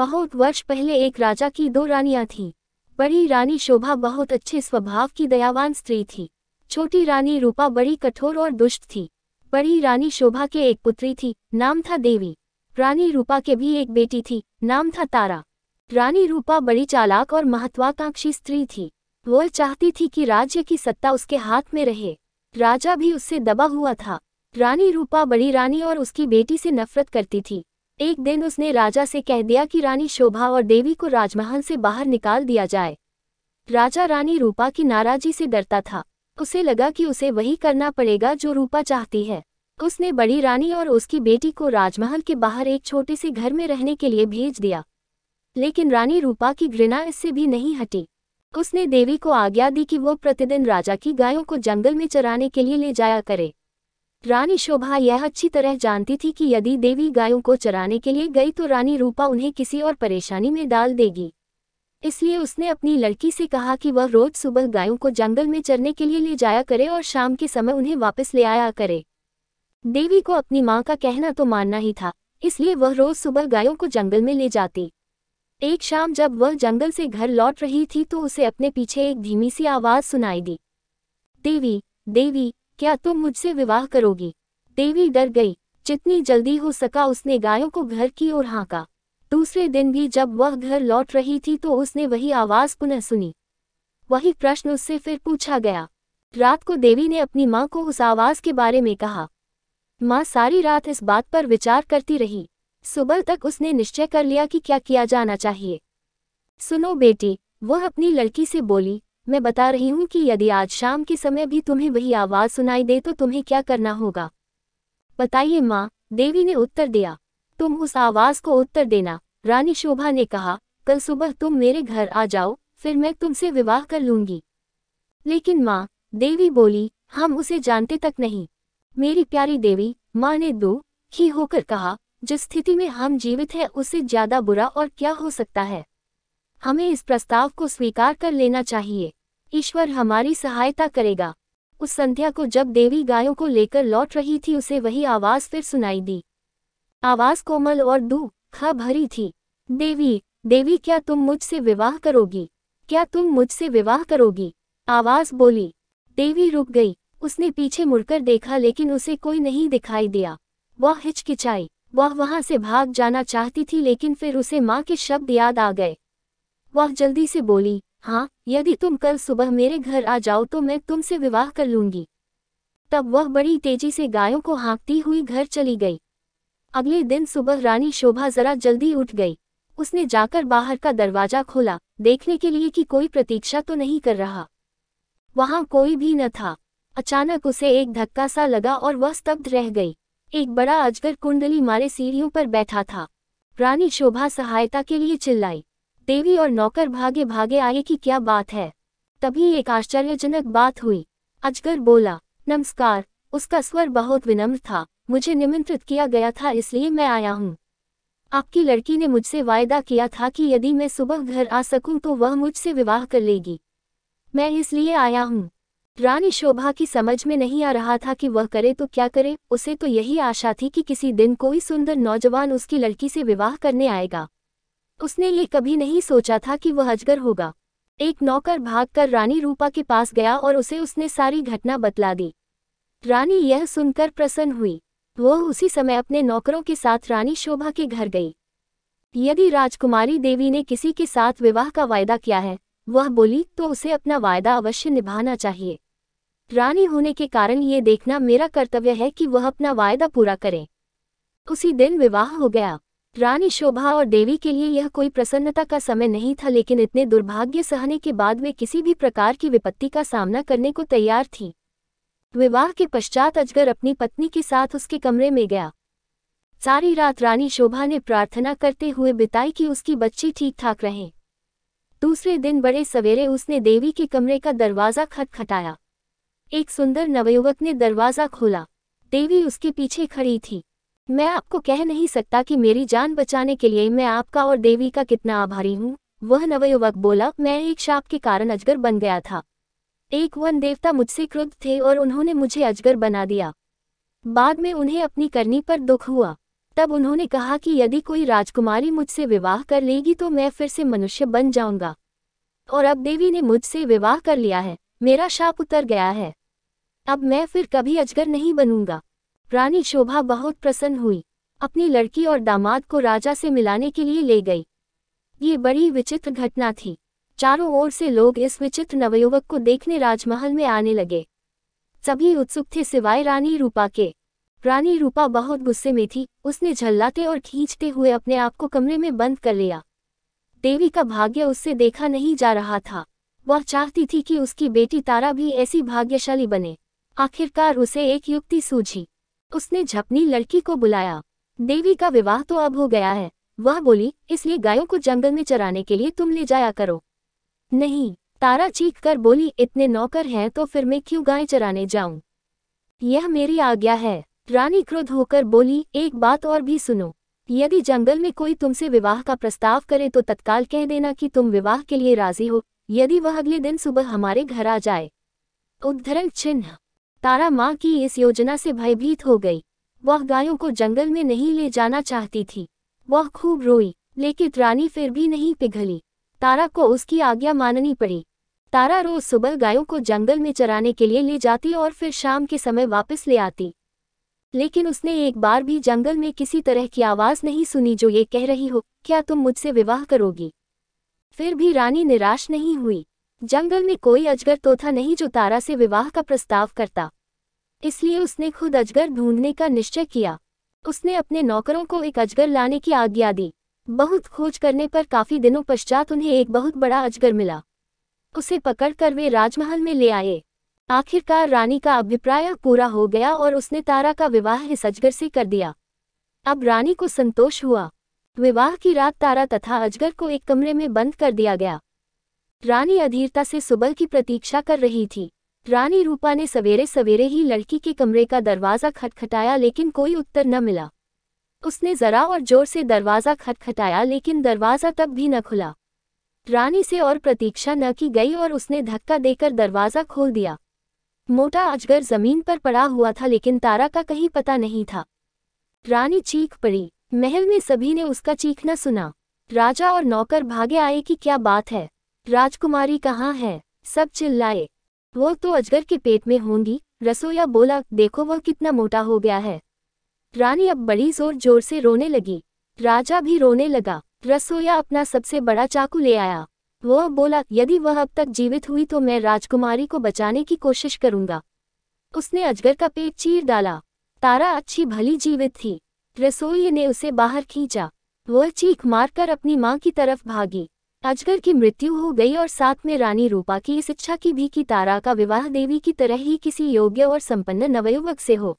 बहुत वर्ष पहले एक राजा की दो रानियां थीं बड़ी रानी शोभा बहुत अच्छे स्वभाव की दयावान स्त्री थी छोटी रानी रूपा बड़ी कठोर और दुष्ट थी बड़ी रानी शोभा के एक पुत्री थी नाम था देवी रानी रूपा के भी एक बेटी थी नाम था तारा रानी रूपा बड़ी चालाक और महत्वाकांक्षी स्त्री थी वो चाहती थी कि राज्य की सत्ता उसके हाथ में रहे राजा भी उससे दबा हुआ था रानी रूपा बड़ी रानी और उसकी बेटी से नफरत करती थी एक दिन उसने राजा से कह दिया कि रानी शोभा और देवी को राजमहल से बाहर निकाल दिया जाए राजा रानी रूपा की नाराजी से डरता था उसे लगा कि उसे वही करना पड़ेगा जो रूपा चाहती है उसने बड़ी रानी और उसकी बेटी को राजमहल के बाहर एक छोटे से घर में रहने के लिए भेज दिया लेकिन रानी रूपा की घृणा इससे भी नहीं हटी उसने देवी को आज्ञा दी कि वो प्रतिदिन राजा की गायों को जंगल में चराने के लिए ले जाया करे रानी शोभा यह अच्छी तरह जानती थी कि यदि देवी गायों को चराने के लिए गई तो रानी रूपा उन्हें किसी और परेशानी में डाल देगी इसलिए उसने अपनी लड़की से कहा कि वह रोज सुबह गायों को जंगल में चरने के लिए ले जाया करे और शाम के समय उन्हें वापस ले आया करे देवी को अपनी माँ का कहना तो मानना ही था इसलिए वह रोज सुबह गायों को जंगल में ले जाती एक शाम जब वह जंगल से घर लौट रही थी तो उसे अपने पीछे एक धीमी सी आवाज़ सुनाई दी देवी देवी क्या तुम मुझसे विवाह करोगी देवी डर गई जितनी जल्दी हो सका उसने गायों को घर की ओर हाँका दूसरे दिन भी जब वह घर लौट रही थी तो उसने वही आवाज़ पुनः सुनी वही प्रश्न उससे फिर पूछा गया रात को देवी ने अपनी माँ को उस आवाज़ के बारे में कहा माँ सारी रात इस बात पर विचार करती रही सुबह तक उसने निश्चय कर लिया कि क्या किया जाना चाहिए सुनो बेटी वह अपनी लड़की से बोली मैं बता रही हूँ कि यदि आज शाम के समय भी तुम्हें वही आवाज़ सुनाई दे तो तुम्हें क्या करना होगा बताइए माँ देवी ने उत्तर दिया तुम उस आवाज़ को उत्तर देना रानी शोभा ने कहा कल सुबह तुम मेरे घर आ जाओ फिर मैं तुमसे विवाह कर लूंगी लेकिन माँ देवी बोली हम उसे जानते तक नहीं मेरी प्यारी देवी माँ ने दो ही होकर कहा जिस स्थिति में हम जीवित हैं उससे ज्यादा बुरा और क्या हो सकता है हमें इस प्रस्ताव को स्वीकार कर लेना चाहिए ईश्वर हमारी सहायता करेगा उस संध्या को जब देवी गायों को लेकर लौट रही थी उसे वही आवाज़ फिर सुनाई दी आवाज़ कोमल और दू ख भरी थी देवी देवी क्या तुम मुझसे विवाह करोगी क्या तुम मुझसे विवाह करोगी आवाज़ बोली देवी रुक गई उसने पीछे मुड़कर देखा लेकिन उसे कोई नहीं दिखाई दिया वह हिचकिचाई वह वहां से भाग जाना चाहती थी लेकिन फिर उसे माँ के शब्द याद आ गए वह जल्दी से बोली हाँ यदि तुम कल सुबह मेरे घर आ जाओ तो मैं तुमसे विवाह कर लूंगी तब वह बड़ी तेजी से गायों को हाँकती हुई घर चली गई अगले दिन सुबह रानी शोभा जरा जल्दी उठ गई उसने जाकर बाहर का दरवाजा खोला देखने के लिए कि कोई प्रतीक्षा तो नहीं कर रहा वहां कोई भी न था अचानक उसे एक धक्का सा लगा और वह स्तब्ध रह गई एक बड़ा अजगर कुंडली मारे सीढ़ियों पर बैठा था रानी शोभा सहायता के लिए चिल्लाई देवी और नौकर भागे भागे आए कि क्या बात है तभी एक आश्चर्यजनक बात हुई अजगर बोला नमस्कार उसका स्वर बहुत विनम्र था मुझे निमंत्रित किया गया था इसलिए मैं आया हूँ आपकी लड़की ने मुझसे वायदा किया था कि यदि मैं सुबह घर आ सकूं तो वह मुझसे विवाह कर लेगी मैं इसलिए आया हूँ रानी शोभा की समझ में नहीं आ रहा था कि वह करे तो क्या करे उसे तो यही आशा थी कि किसी दिन कोई सुंदर नौजवान उसकी लड़की से विवाह करने आएगा उसने ये कभी नहीं सोचा था कि वह अजगर होगा एक नौकर भागकर रानी रूपा के पास गया और उसे उसने सारी घटना बतला दी रानी यह सुनकर प्रसन्न हुई वह उसी समय अपने नौकरों के साथ रानी शोभा के घर गई यदि राजकुमारी देवी ने किसी के साथ विवाह का वायदा किया है वह बोली तो उसे अपना वायदा अवश्य निभाना चाहिए रानी होने के कारण ये देखना मेरा कर्तव्य है कि वह अपना वायदा पूरा करें उसी दिन विवाह हो गया रानी शोभा और देवी के लिए यह कोई प्रसन्नता का समय नहीं था लेकिन इतने दुर्भाग्य सहने के बाद वे किसी भी प्रकार की विपत्ति का सामना करने को तैयार थीं विवाह के पश्चात अजगर अपनी पत्नी के साथ उसके कमरे में गया सारी रात रानी शोभा ने प्रार्थना करते हुए बिताई कि उसकी बच्ची ठीक ठाक रहे दूसरे दिन बड़े सवेरे उसने देवी के कमरे का दरवाज़ा खटखटाया एक सुंदर नवयुवक ने दरवाज़ा खोला देवी उसके पीछे खड़ी थी मैं आपको कह नहीं सकता कि मेरी जान बचाने के लिए मैं आपका और देवी का कितना आभारी हूँ वह नवयुवक बोला मैं एक शाप के कारण अजगर बन गया था एक वन देवता मुझसे क्रुद्ध थे और उन्होंने मुझे अजगर बना दिया बाद में उन्हें अपनी करनी पर दुख हुआ तब उन्होंने कहा कि यदि कोई राजकुमारी मुझसे विवाह कर लेगी तो मैं फिर से मनुष्य बन जाऊंगा और अब देवी ने मुझसे विवाह कर लिया है मेरा शाप उतर गया है अब मैं फिर कभी अजगर नहीं बनूंगा रानी शोभा बहुत प्रसन्न हुई अपनी लड़की और दामाद को राजा से मिलाने के लिए ले गई ये बड़ी विचित्र घटना थी चारों ओर से लोग इस विचित्र नवयुवक को देखने राजमहल में आने लगे सभी उत्सुक थे सिवाय रानी रूपा के रानी रूपा बहुत गुस्से में थी उसने झल्लाते और खींचते हुए अपने आप को कमरे में बंद कर लिया देवी का भाग्य उससे देखा नहीं जा रहा था वह चाहती थी कि उसकी बेटी तारा भी ऐसी भाग्यशाली बने आखिरकार उसे एक युक्ति सूझी उसने झपनी लड़की को बुलाया देवी का विवाह तो अब हो गया है वह बोली इसलिए गायों को जंगल में चराने के लिए तुम ले जाया करो नहीं तारा चीख कर बोली इतने नौकर हैं तो फिर मैं क्यों गाय चराने जाऊं यह मेरी आज्ञा है रानी क्रोध होकर बोली एक बात और भी सुनो यदि जंगल में कोई तुमसे विवाह का प्रस्ताव करे तो तत्काल कह देना कि तुम विवाह के लिए राजी हो यदि वह अगले दिन सुबह हमारे घर आ जाए उद्धरण चिन्ह तारा माँ की इस योजना से भयभीत हो गई वह गायों को जंगल में नहीं ले जाना चाहती थी वह खूब रोई लेकिन रानी फिर भी नहीं पिघली तारा को उसकी आज्ञा माननी पड़ी तारा रोज सुबह गायों को जंगल में चराने के लिए ले जाती और फिर शाम के समय वापस ले आती लेकिन उसने एक बार भी जंगल में किसी तरह की आवाज़ नहीं सुनी जो ये कह रही हो क्या तुम मुझसे विवाह करोगी फिर भी रानी निराश नहीं हुई जंगल में कोई अजगर तो था नहीं जो तारा से विवाह का प्रस्ताव करता इसलिए उसने खुद अजगर ढूंढने का निश्चय किया उसने अपने नौकरों को एक अजगर लाने की आज्ञा दी बहुत खोज करने पर काफी दिनों पश्चात उन्हें एक बहुत बड़ा अजगर मिला उसे पकड़कर वे राजमहल में ले आए आखिरकार रानी का अभिप्राय पूरा हो गया और उसने तारा का विवाह इस अजगर से कर दिया अब रानी को संतोष हुआ विवाह की रात तारा तथा अजगर को एक कमरे में बंद कर दिया गया रानी अधीरता से सुबह की प्रतीक्षा कर रही थी रानी रूपा ने सवेरे सवेरे ही लड़की के कमरे का दरवाज़ा खटखटाया लेकिन कोई उत्तर न मिला उसने जरा और जोर से दरवाज़ा खटखटाया लेकिन दरवाज़ा तब भी न खुला रानी से और प्रतीक्षा न की गई और उसने धक्का देकर दरवाज़ा खोल दिया मोटा अजगर जमीन पर पड़ा हुआ था लेकिन तारा का कहीं पता नहीं था रानी चीख पड़ी महल में सभी ने उसका चीखना सुना राजा और नौकर भागे आए कि क्या बात है राजकुमारी कहाँ है सब चिल्लाए वो तो अजगर के पेट में होंगी रसोया बोला देखो वह कितना मोटा हो गया है रानी अब बड़ी जोर जोर से रोने लगी राजा भी रोने लगा रसोया अपना सबसे बड़ा चाकू ले आया वह बोला यदि वह अब तक जीवित हुई तो मैं राजकुमारी को बचाने की कोशिश करूंगा उसने अजगर का पेट चीर डाला तारा अच्छी भली जीवित थी रसोई ने उसे बाहर खींचा वह चीख मारकर अपनी माँ की तरफ भागी अजगर की मृत्यु हो गई और साथ में रानी रूपा की इस इच्छा की भी कि तारा का विवाह देवी की तरह ही किसी योग्य और संपन्न नवयुवक से हो